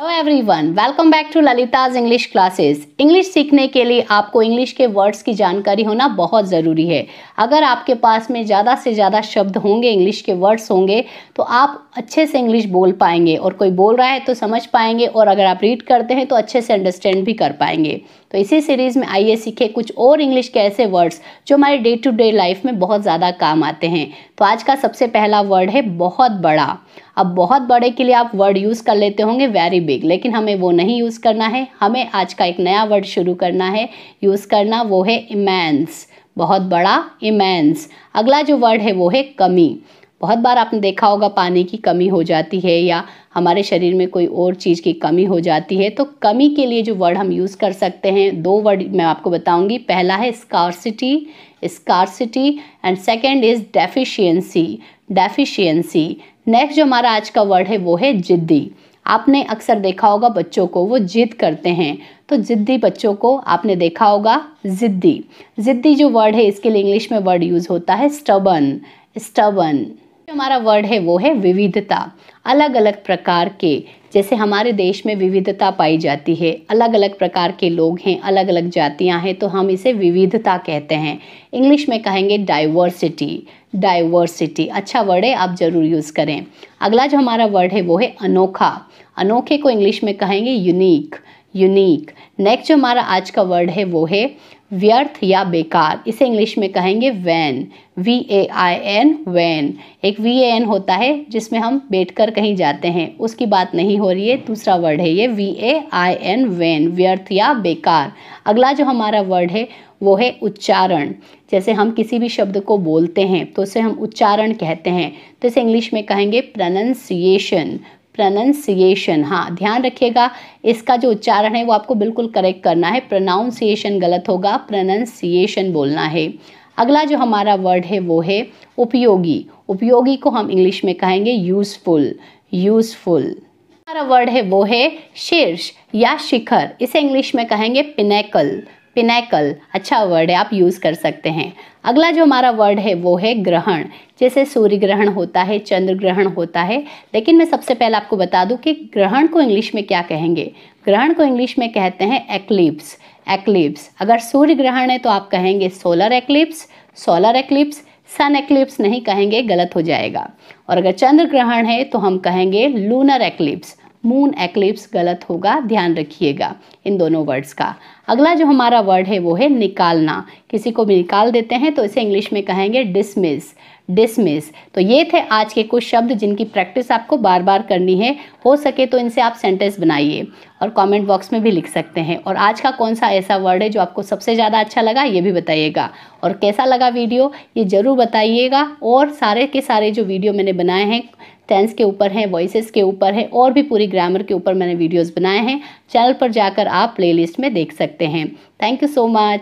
hello everyone welcome back to Lalita's English classes English सीखने के लिए आपको इंग्लिश के वर्ड्स की जानकारी होना बहुत ज़रूरी है अगर आपके पास में ज़्यादा से ज़्यादा शब्द होंगे इंग्लिश के वर्ड्स होंगे तो आप अच्छे से इंग्लिश बोल पाएंगे और कोई बोल रहा है तो समझ पाएंगे और अगर आप रीड करते हैं तो अच्छे से अंडरस्टैंड भी कर पाएंगे तो इसी सीरीज़ में आइए सीखे कुछ और इंग्लिश के ऐसे वर्ड्स जो हमारे डे टू डे लाइफ में बहुत ज़्यादा काम आते हैं तो आज का सबसे पहला वर्ड है बहुत बड़ा अब बहुत बड़े के लिए आप वर्ड यूज़ कर लेते होंगे वेरी बिग लेकिन हमें वो नहीं यूज़ करना है हमें आज का एक नया वर्ड शुरू करना है यूज़ करना वो है इमेंस बहुत बड़ा इमेंस अगला जो वर्ड है वो है कमी बहुत बार आपने देखा होगा पानी की कमी हो जाती है या हमारे शरीर में कोई और चीज़ की कमी हो जाती है तो कमी के लिए जो वर्ड हम यूज़ कर सकते हैं दो वर्ड मैं आपको बताऊंगी पहला है scarcity scarcity and second is deficiency deficiency next जो हमारा आज का वर्ड है वो है जिद्दी आपने अक्सर देखा होगा बच्चों को वो जिद करते हैं तो ज़िद्दी बच्चों को आपने देखा होगा ज़िद्दी ज़िद्दी जो वर्ड है इसके लिए इंग्लिश में वर्ड यूज़ होता है स्टबन स्टबन हमारा वर्ड है वो है विविधता अलग अलग प्रकार के जैसे हमारे देश में विविधता पाई जाती है अलग अलग प्रकार के लोग हैं अलग अलग जातियां हैं तो हम इसे विविधता कहते हैं इंग्लिश में कहेंगे डाइवर्सिटी डाइवर्सिटी अच्छा वर्ड है आप ज़रूर यूज़ करें अगला जो हमारा वर्ड है वो है अनोखा अनोखे को इंग्लिश में कहेंगे यूनिक यूनिक नेक्स्ट जो हमारा आज का वर्ड है वो है व्यर्थ या बेकार इसे इंग्लिश में कहेंगे vain V A I N van एक वी ए एन होता है जिसमें हम बैठकर कहीं जाते हैं उसकी बात नहीं हो रही है दूसरा वर्ड है ये V A I N vain व्यर्थ या बेकार अगला जो हमारा वर्ड है वो है उच्चारण जैसे हम किसी भी शब्द को बोलते हैं तो उसे हम उच्चारण कहते हैं तो इसे इंग्लिश में कहेंगे प्रनंसिएशन प्रनंसिएशन हाँ ध्यान रखिएगा इसका जो उच्चारण है वो आपको बिल्कुल करेक्ट करना है प्रोनाउंसिएशन गलत होगा प्रनंसिएशन बोलना है अगला जो हमारा वर्ड है वो है उपयोगी उपयोगी को हम इंग्लिश में कहेंगे यूज़फुल यूज़फुल हमारा वर्ड है वो है शीर्ष या शिखर इसे इंग्लिश में कहेंगे पिनेकल पिनेकल अच्छा वर्ड है आप यूज़ कर सकते हैं अगला जो हमारा वर्ड है वो है ग्रहण जैसे सूर्य ग्रहण होता है चंद्र ग्रहण होता है लेकिन मैं सबसे पहले आपको बता दूं कि ग्रहण को इंग्लिश में क्या कहेंगे ग्रहण को इंग्लिश में कहते हैं एक्लिप्स एक्लिप्स अगर सूर्य ग्रहण है तो आप कहेंगे solar eclipse solar eclipse sun eclipse नहीं कहेंगे गलत हो जाएगा और अगर चंद्र ग्रहण है तो हम कहेंगे लूनर एक्लिप्स मून एक्लिप्स गलत होगा ध्यान रखिएगा इन दोनों वर्ड्स का अगला जो हमारा वर्ड है वो है निकालना किसी को भी निकाल देते हैं तो इसे इंग्लिश में कहेंगे डिसमिस डिसमिस तो ये थे आज के कुछ शब्द जिनकी प्रैक्टिस आपको बार बार करनी है हो सके तो इनसे आप सेंटेंस बनाइए और कमेंट बॉक्स में भी लिख सकते हैं और आज का कौन सा ऐसा वर्ड है जो आपको सबसे ज़्यादा अच्छा लगा ये भी बताइएगा और कैसा लगा वीडियो ये ज़रूर बताइएगा और सारे के सारे जो वीडियो मैंने बनाए हैं टेंस के ऊपर हैं वॉइस के ऊपर है और भी पूरी ग्रामर के ऊपर मैंने वीडियोज़ बनाए हैं चैनल पर जाकर आप प्ले में देख सकते सकते हैं थैंक यू सो मच